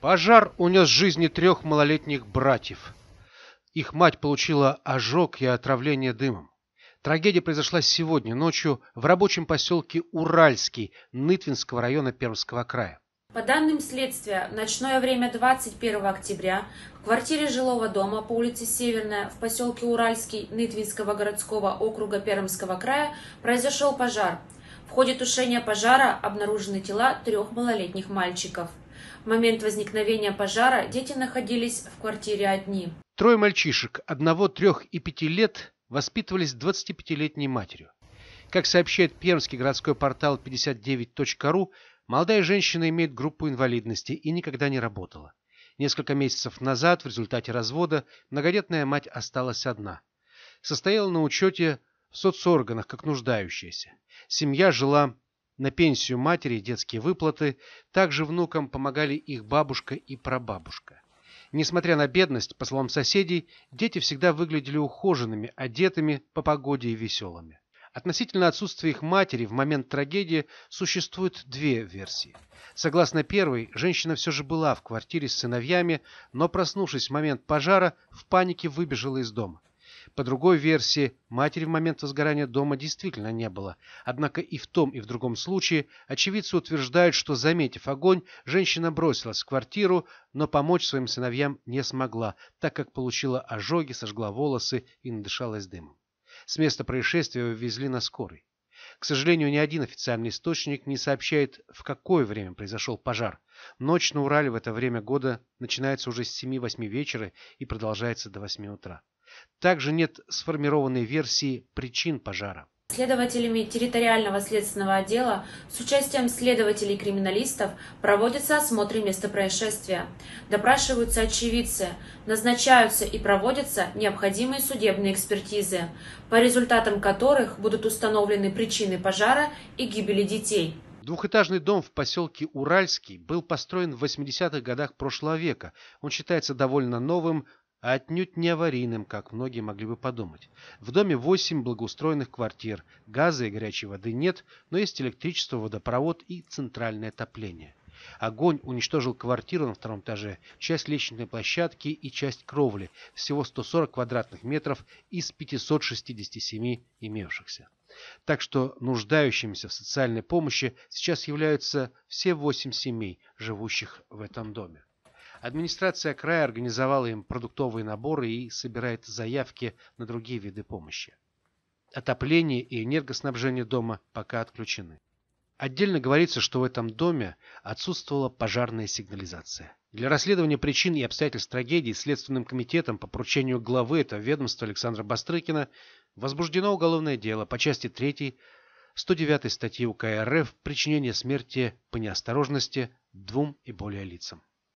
Пожар унес жизни трех малолетних братьев. Их мать получила ожог и отравление дымом. Трагедия произошла сегодня ночью в рабочем поселке Уральский Нытвинского района Пермского края. По данным следствия, в ночное время 21 октября в квартире жилого дома по улице Северная в поселке Уральский Нытвинского городского округа Пермского края произошел пожар. В ходе тушения пожара обнаружены тела трех малолетних мальчиков. В момент возникновения пожара дети находились в квартире одни. Трое мальчишек, одного, трех и пяти лет, воспитывались 25-летней матерью. Как сообщает пермский городской портал 59.ru, молодая женщина имеет группу инвалидности и никогда не работала. Несколько месяцев назад в результате развода многодетная мать осталась одна. Состояла на учете в соцорганах как нуждающаяся. Семья жила на пенсию матери и детские выплаты, также внукам помогали их бабушка и прабабушка. Несмотря на бедность, по словам соседей, дети всегда выглядели ухоженными, одетыми, по погоде и веселыми. Относительно отсутствия их матери в момент трагедии существует две версии. Согласно первой, женщина все же была в квартире с сыновьями, но, проснувшись в момент пожара, в панике выбежала из дома. По другой версии, матери в момент возгорания дома действительно не было. Однако и в том, и в другом случае очевидцы утверждают, что, заметив огонь, женщина бросилась в квартиру, но помочь своим сыновьям не смогла, так как получила ожоги, сожгла волосы и надышалась дымом. С места происшествия увезли на скорой. К сожалению, ни один официальный источник не сообщает, в какое время произошел пожар. Ночь на Урале в это время года начинается уже с 7-8 вечера и продолжается до 8 утра. Также нет сформированной версии причин пожара. Следователями территориального следственного отдела с участием следователей-криминалистов проводятся осмотры места происшествия, допрашиваются очевидцы, назначаются и проводятся необходимые судебные экспертизы, по результатам которых будут установлены причины пожара и гибели детей. Двухэтажный дом в поселке Уральский был построен в 80-х годах прошлого века. Он считается довольно новым, а отнюдь не аварийным, как многие могли бы подумать. В доме восемь благоустроенных квартир, газа и горячей воды нет, но есть электричество, водопровод и центральное отопление. Огонь уничтожил квартиру на втором этаже, часть лестничной площадки и часть кровли, всего 140 квадратных метров из 567 имевшихся. Так что нуждающимися в социальной помощи сейчас являются все восемь семей, живущих в этом доме. Администрация края организовала им продуктовые наборы и собирает заявки на другие виды помощи. Отопление и энергоснабжение дома пока отключены. Отдельно говорится, что в этом доме отсутствовала пожарная сигнализация. Для расследования причин и обстоятельств трагедии Следственным комитетом по поручению главы этого ведомства Александра Бастрыкина возбуждено уголовное дело по части 3 109 статьи УК РФ «Причинение смерти по неосторожности двум и более лицам».